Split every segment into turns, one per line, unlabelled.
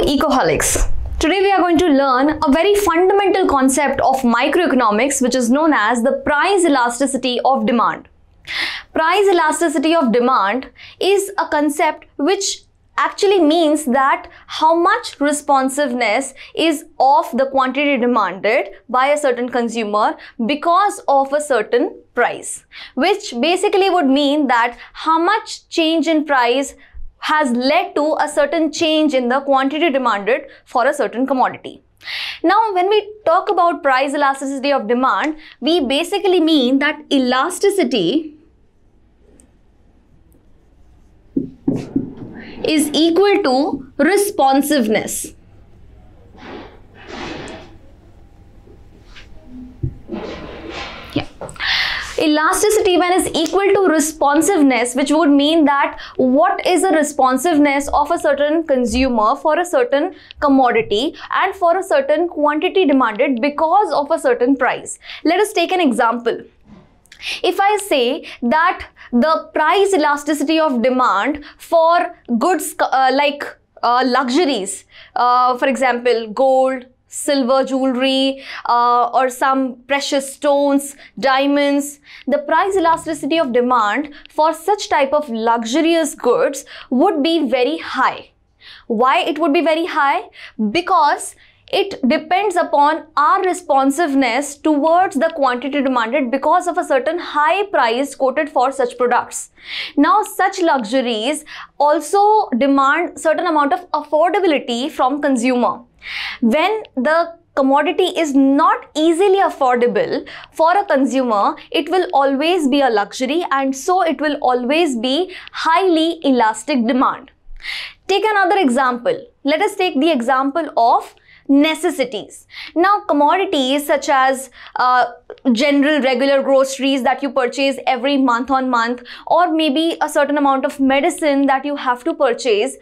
Ecoholics. Today we are going to learn a very fundamental concept of microeconomics which is known as the price elasticity of demand. Price elasticity of demand is a concept which actually means that how much responsiveness is of the quantity demanded by a certain consumer because of a certain price which basically would mean that how much change in price has led to a certain change in the quantity demanded for a certain commodity. Now, when we talk about price elasticity of demand, we basically mean that elasticity is equal to responsiveness. elasticity when is equal to responsiveness, which would mean that what is the responsiveness of a certain consumer for a certain commodity and for a certain quantity demanded because of a certain price. Let us take an example. If I say that the price elasticity of demand for goods uh, like uh, luxuries, uh, for example, gold, silver jewelry uh, or some precious stones, diamonds. The price elasticity of demand for such type of luxurious goods would be very high. Why it would be very high? Because it depends upon our responsiveness towards the quantity demanded because of a certain high price quoted for such products. Now, such luxuries also demand certain amount of affordability from consumer. When the commodity is not easily affordable for a consumer, it will always be a luxury and so it will always be highly elastic demand. Take another example. Let us take the example of necessities. Now, commodities such as uh, general regular groceries that you purchase every month on month or maybe a certain amount of medicine that you have to purchase,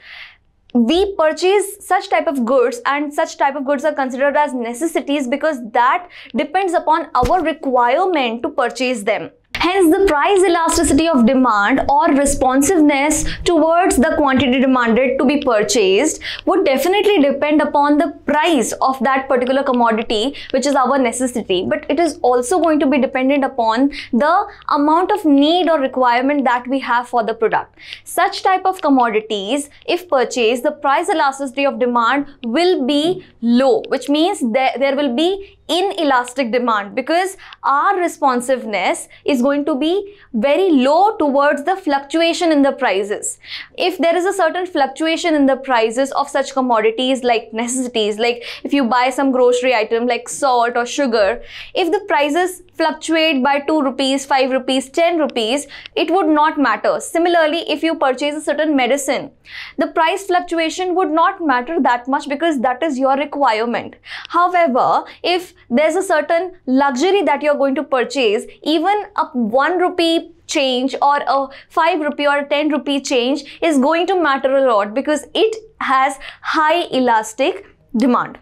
we purchase such type of goods and such type of goods are considered as necessities because that depends upon our requirement to purchase them Hence, the price elasticity of demand or responsiveness towards the quantity demanded to be purchased would definitely depend upon the price of that particular commodity, which is our necessity. But it is also going to be dependent upon the amount of need or requirement that we have for the product. Such type of commodities, if purchased, the price elasticity of demand will be low, which means there, there will be inelastic demand because our responsiveness is going to be very low towards the fluctuation in the prices. If there is a certain fluctuation in the prices of such commodities like necessities, like if you buy some grocery item like salt or sugar, if the prices fluctuate by 2 rupees, 5 rupees, 10 rupees, it would not matter. Similarly, if you purchase a certain medicine, the price fluctuation would not matter that much because that is your requirement. However, if there's a certain luxury that you're going to purchase even a 1 rupee change or a 5 rupee or 10 rupee change is going to matter a lot because it has high elastic demand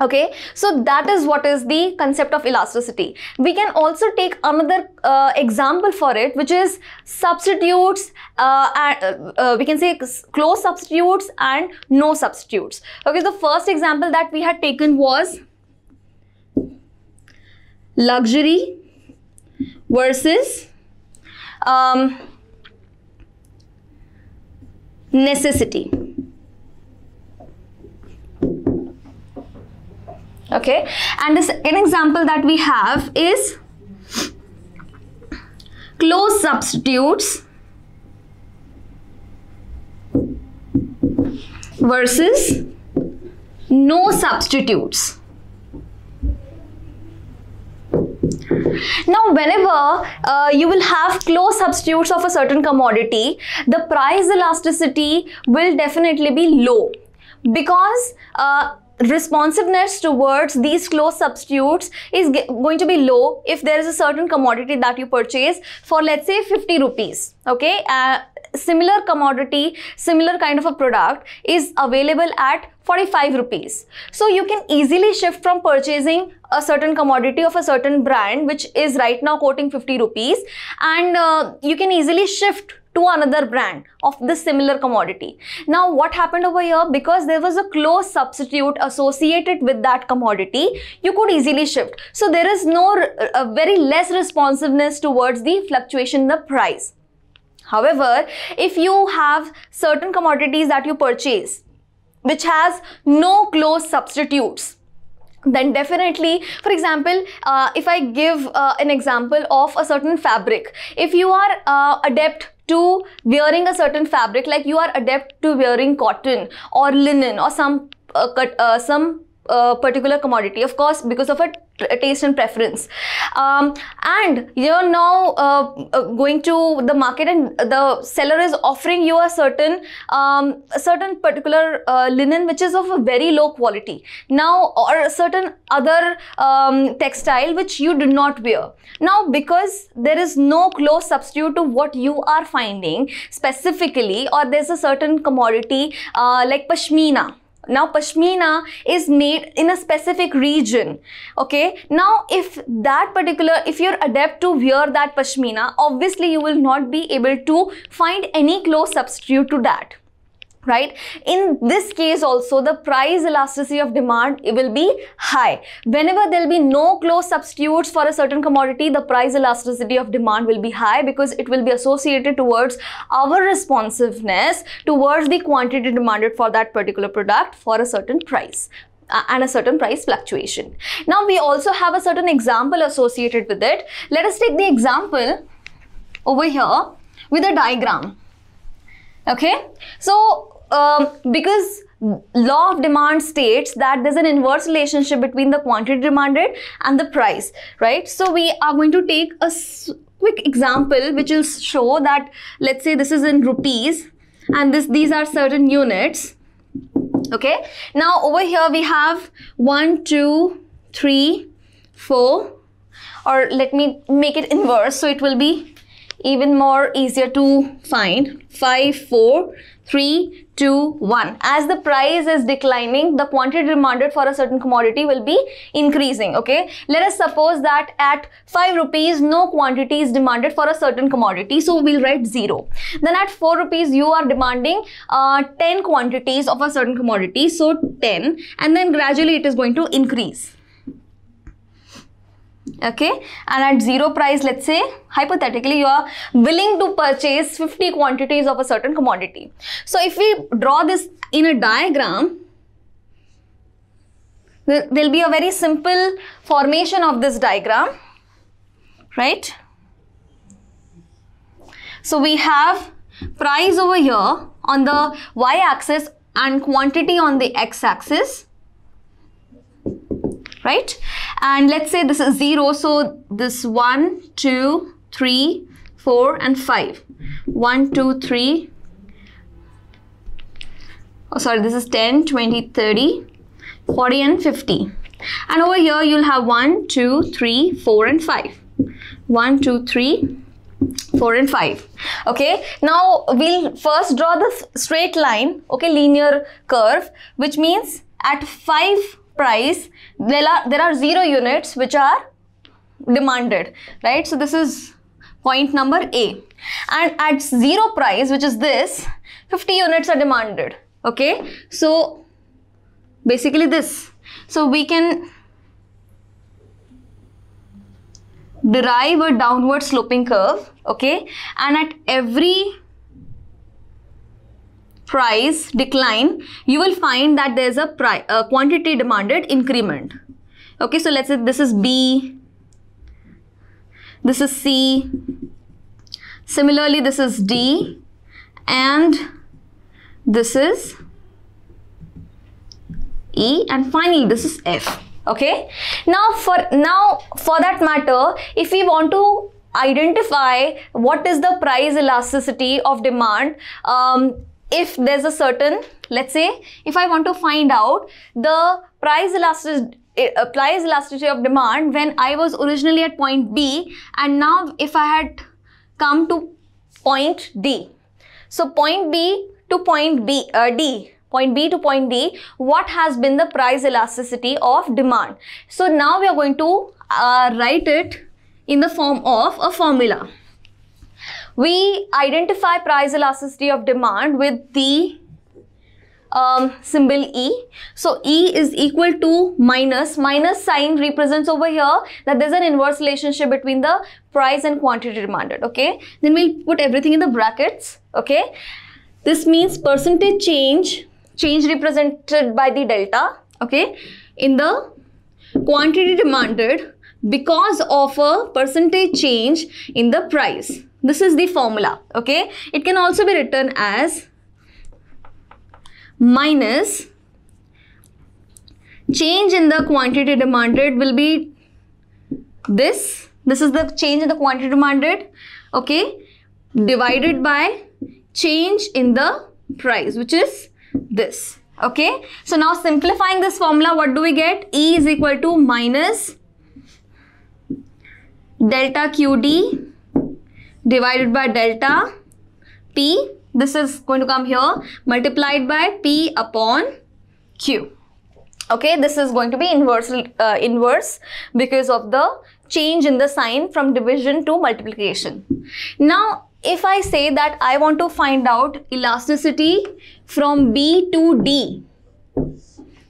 okay so that is what is the concept of elasticity we can also take another uh, example for it which is substitutes uh, uh, uh, we can say close substitutes and no substitutes okay the first example that we had taken was luxury versus um, necessity. Okay, and this an example that we have is close substitutes versus no substitutes. Now, whenever uh, you will have close substitutes of a certain commodity, the price elasticity will definitely be low because uh, responsiveness towards these close substitutes is going to be low if there is a certain commodity that you purchase for let's say 50 rupees okay uh, similar commodity, similar kind of a product is available at 45 rupees. So you can easily shift from purchasing a certain commodity of a certain brand which is right now quoting 50 rupees and uh, you can easily shift to another brand of the similar commodity. Now what happened over here because there was a close substitute associated with that commodity you could easily shift. So there is no uh, very less responsiveness towards the fluctuation in the price. However, if you have certain commodities that you purchase which has no close substitutes, then definitely, for example, uh, if I give uh, an example of a certain fabric, if you are uh, adept to wearing a certain fabric, like you are adept to wearing cotton or linen or some uh, cut, uh, some a particular commodity of course because of a taste and preference um, and you're now uh, uh, going to the market and the seller is offering you a certain um, a certain particular uh, linen which is of a very low quality now or a certain other um, textile which you do not wear now because there is no close substitute to what you are finding specifically or there's a certain commodity uh, like pashmina now, pashmina is made in a specific region. Okay. Now, if that particular, if you're adept to wear that pashmina, obviously you will not be able to find any close substitute to that right in this case also the price elasticity of demand will be high whenever there'll be no close substitutes for a certain commodity the price elasticity of demand will be high because it will be associated towards our responsiveness towards the quantity demanded for that particular product for a certain price uh, and a certain price fluctuation now we also have a certain example associated with it let us take the example over here with a diagram okay so um, because law of demand states that there's an inverse relationship between the quantity demanded and the price, right? So we are going to take a quick example which will show that let's say this is in rupees and this these are certain units okay now over here we have one two three four or let me make it inverse so it will be even more easier to find 5 4 3 2 1 as the price is declining the quantity demanded for a certain commodity will be increasing okay let us suppose that at 5 rupees no quantity is demanded for a certain commodity so we'll write 0 then at 4 rupees you are demanding uh, 10 quantities of a certain commodity so 10 and then gradually it is going to increase okay and at zero price let's say hypothetically you are willing to purchase 50 quantities of a certain commodity so if we draw this in a diagram there'll be a very simple formation of this diagram right so we have price over here on the y-axis and quantity on the x-axis right? And let's say this is 0, so this 1, 2, 3, 4 and 5. 1, 2, 3, oh sorry, this is 10, 20, 30, 40 and 50. And over here you'll have 1, 2, 3, 4 and 5. 1, 2, 3, 4 and 5 okay now we'll first draw the straight line okay linear curve which means at 5 price there are there are zero units which are demanded right so this is point number a and at zero price which is this 50 units are demanded okay so basically this so we can derive a downward sloping curve okay and at every price decline, you will find that there is a, a quantity demanded increment. Okay, so let's say this is B, this is C, similarly this is D and this is E and finally this is F. Okay, now for now for that matter, if we want to identify what is the price elasticity of demand, um, if there's a certain, let's say, if I want to find out the price elasticity, uh, price elasticity of demand when I was originally at point B and now if I had come to point D. So point B to point B, uh, D, point B to point D, what has been the price elasticity of demand. So now we are going to uh, write it in the form of a formula we identify price elasticity of demand with the um, symbol E. So E is equal to minus. Minus sign represents over here that there's an inverse relationship between the price and quantity demanded. Okay. Then we'll put everything in the brackets. Okay. This means percentage change, change represented by the delta. Okay. In the quantity demanded because of a percentage change in the price. This is the formula, okay? It can also be written as minus change in the quantity demanded will be this. This is the change in the quantity demanded, okay? Divided by change in the price, which is this, okay? So now simplifying this formula, what do we get? E is equal to minus delta QD divided by delta P this is going to come here multiplied by P upon Q okay this is going to be inverse uh, inverse because of the change in the sign from division to multiplication now if i say that i want to find out elasticity from b to d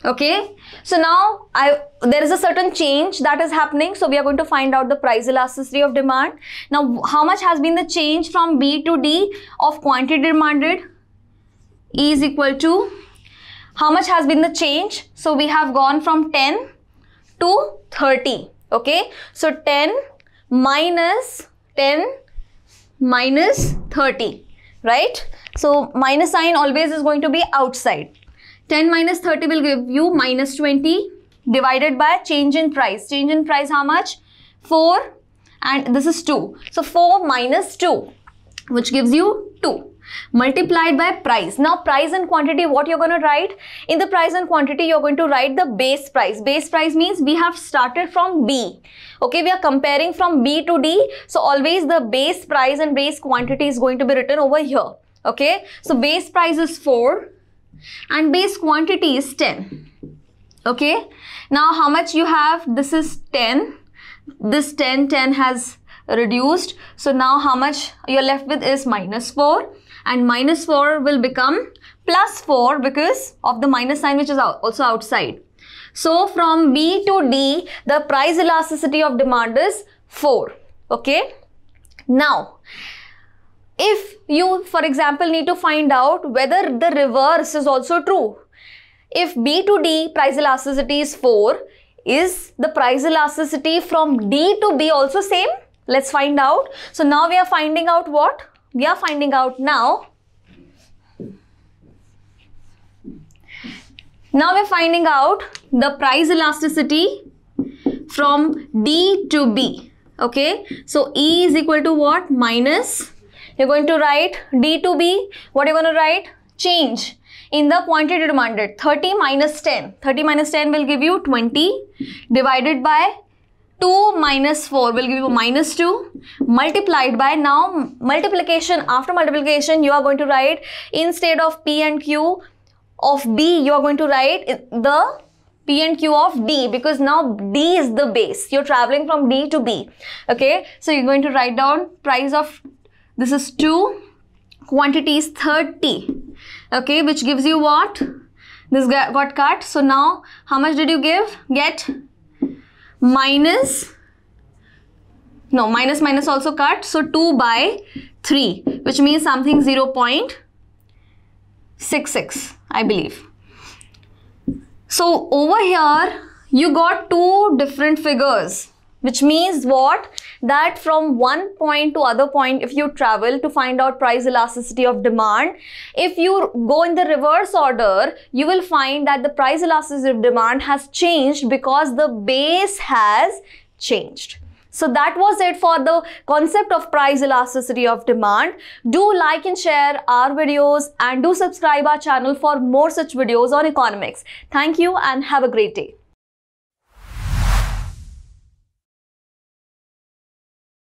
okay so now I, there is a certain change that is happening so we are going to find out the price elasticity of demand now how much has been the change from b to d of quantity demanded e is equal to how much has been the change so we have gone from 10 to 30 okay so 10 minus 10 minus 30 right so minus sign always is going to be outside 10 minus 30 will give you minus 20 divided by change in price. Change in price how much? 4 and this is 2. So 4 minus 2 which gives you 2 multiplied by price. Now price and quantity what you're going to write? In the price and quantity you're going to write the base price. Base price means we have started from B. Okay, we are comparing from B to D. So always the base price and base quantity is going to be written over here. Okay, so base price is 4 and base quantity is 10 okay now how much you have this is 10 this 10 10 has reduced so now how much you're left with is minus 4 and minus 4 will become plus 4 because of the minus sign which is also outside so from b to d the price elasticity of demand is 4 okay now if you, for example, need to find out whether the reverse is also true, if B to D price elasticity is 4, is the price elasticity from D to B also same? Let's find out. So now we are finding out what? We are finding out now. Now we are finding out the price elasticity from D to B. Okay. So E is equal to what? Minus you're going to write D to B. What are you going to write? Change in the quantity demanded. 30 minus 10. 30 minus 10 will give you 20 divided by 2 minus 4 will give you minus 2 multiplied by now multiplication after multiplication you are going to write instead of p and q of b you are going to write the p and q of d because now d is the base you're traveling from d to b okay so you're going to write down price of this is 2. Quantity is 30. Okay, which gives you what? This got cut. So now, how much did you give? Get minus. No, minus minus also cut. So 2 by 3, which means something 0 0.66, I believe. So over here, you got two different figures which means what that from one point to other point if you travel to find out price elasticity of demand if you go in the reverse order you will find that the price elasticity of demand has changed because the base has changed so that was it for the concept of price elasticity of demand. Do like and share our videos and do subscribe our channel for more such videos on economics. Thank you and have a great day.